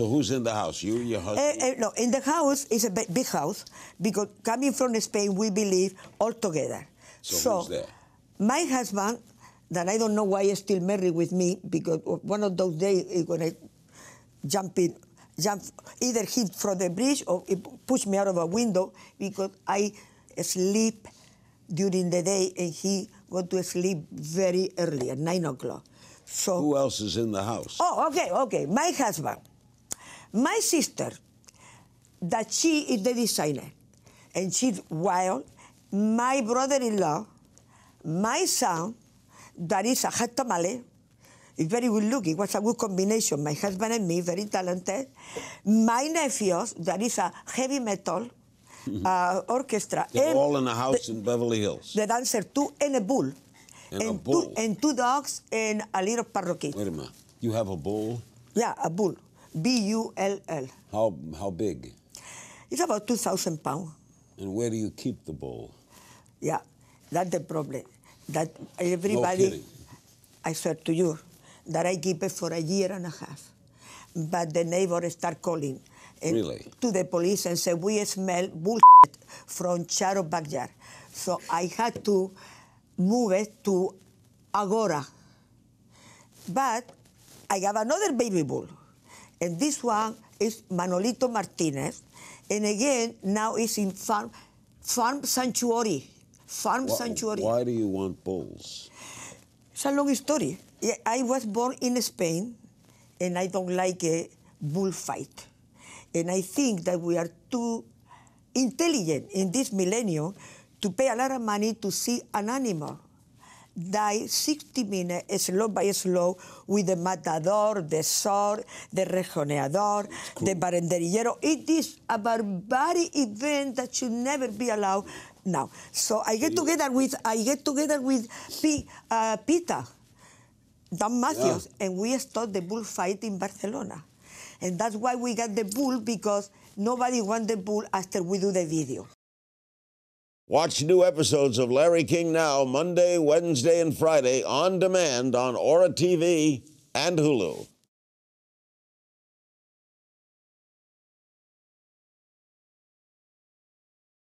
So who's in the house? You, your eh, husband? Uh, uh, no, in the house is a big house because coming from Spain, we believe all together. So, so who's there? My husband, that I don't know why is still married with me because one of those days eh, when I jump in, jump either hit from the bridge or push me out of a window because I sleep during the day and he go to sleep very early at nine o'clock. So who else is in the house? Oh, okay, okay. My husband, my sister, that she is the designer, and she's wild. My brother-in-law, my son, that is a hot tamale, is very good looking. Was a good combination? My husband and me, very talented. My nephews, that is a heavy metal mm-hmm. uh, orchestra. They're and all in a house the, in Beverly Hills. The dancer, two and a bull. And, and a bull. Two, and two dogs and a little parakeet. Wait a minute. You have a bull? Yeah, a bull. B-U-L-L. How, how big? It's about 2,000 pounds. And where do you keep the bowl? Yeah, that's the problem. That everybody, no I swear to you, that I keep it for a year and a half. But the neighbor start calling really? to the police and say, we smell bullshit from Charo backyard. So I had to move it to Agora. But I have another baby bull. And this one is Manolito Martinez. And again, now it's in farm, farm sanctuary. Farm why, sanctuary. Why do you want bulls? It's a long story. I was born in Spain, and I don't like a bullfight. And I think that we are too intelligent in this millennium to pay a lot of money to see an animal die 60 minutes slow by slow with the matador, the sword, the rejoneador, cool. the barrenderillo. It is a barbaric event that should never be allowed now. So I get together with I get together with P, uh, Pita, Don Matthews, yeah. and we start the bullfight in Barcelona, and that's why we got the bull because nobody wants the bull after we do the video. Watch new episodes of Larry King Now Monday, Wednesday, and Friday on demand on Aura TV and Hulu.